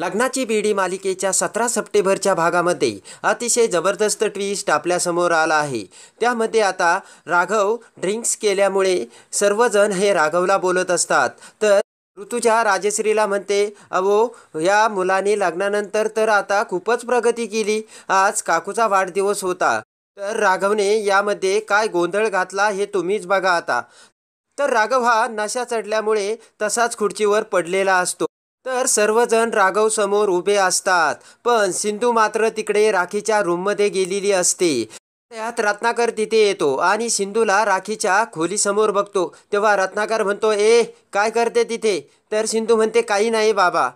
लग्नाची बीडी मालिकेच्या सतरा सप्टेंबरच्या भागामध्ये अतिशय जबरदस्त ट्विस्ट आपल्यासमोर आला आहे त्यामध्ये आता राघव ड्रिंक्स केल्यामुळे सर्वजण हे राघवला बोलत असतात तर ऋतुजा राजश्रीला म्हणते अहो या मुलाने लग्नानंतर तर आता खूपच प्रगती केली आज काकूचा वाढदिवस होता तर राघवने यामध्ये काय गोंधळ घातला हे तुम्हीच बघा आता तर राघव हा नशा चढल्यामुळे तसाच खुर्चीवर पडलेला असतो तर सर्वजण राघव समोर उभे असतात पण सिंधू मात्र तिकडे राखीच्या रूममध्ये गेलेली असते त्यात रत्नाकर तिथे येतो आणि सिंधूला राखीच्या खोलीसमोर बघतो तेव्हा रत्नाकर म्हणतो ए काय करते तिथे तर सिंधू म्हणते काही नाही बाबा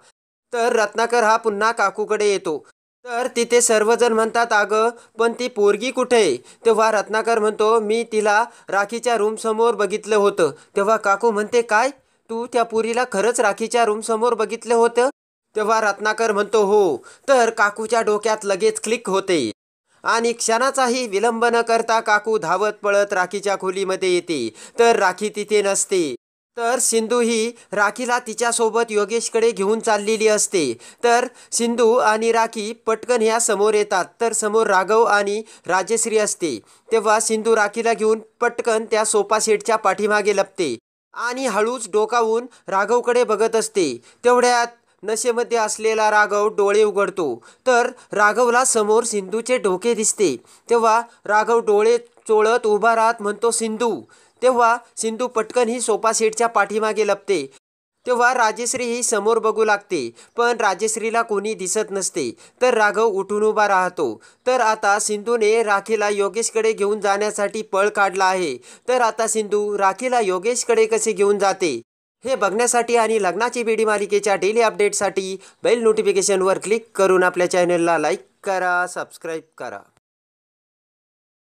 तर रत्नाकर हा पुन्हा काकूकडे येतो तर तिथे सर्वजण म्हणतात अगं पण ती पोरगी कुठे तेव्हा रत्नाकर म्हणतो मी तिला राखीच्या रूमसमोर बघितलं होतं तेव्हा काकू म्हणते काय तू त्या पुरीला खरंच राखीच्या रूम समोर बघितलं होतं तेव्हा रत्नाकर म्हणतो हो तर काकूच्या डोक्यात लगेच क्लिक होते आणि क्षणाचाही विलंब न करता काकू धावत पळत राखीच्या खोलीमध्ये येते तर राखी तिथे नसते तर सिंधू ही राखीला तिच्यासोबत योगेशकडे घेऊन चाललेली असते तर सिंधू आणि राखी पटकन ह्या समोर येतात तर समोर राघव आणि राजश्री असते तेव्हा सिंधू राखीला घेऊन पटकन त्या सोफा सेटच्या पाठीमागे लपते आणि हळूच डोकावून राघवकडे बघत असते तेवढ्यात नशेमध्ये असलेला राघव डोळे उघडतो तर राघवला समोर सिंधूचे डोके दिसते तेव्हा राघव डोळे चोळत उभा राहत म्हणतो सिंधू तेव्हा सिंधू पटकन ही सोफा सीटच्या पाठीमागे लपते तेव्हा राजेश्री ही समोर बघू लागते पण राजेश्रीला कोणी दिसत नसते तर राघव उठून उभा राहतो तर आता सिंधूने राखीला योगेशकडे घेऊन जाण्यासाठी पळ काढला आहे तर आता सिंधू राखीला योगेशकडे कसे घेऊन जाते हे बघण्यासाठी आणि लग्नाची बीडी मालिकेच्या डेली अपडेटसाठी बेल नोटिफिकेशनवर क्लिक करून आपल्या चॅनलला लाईक करा सबस्क्राईब करा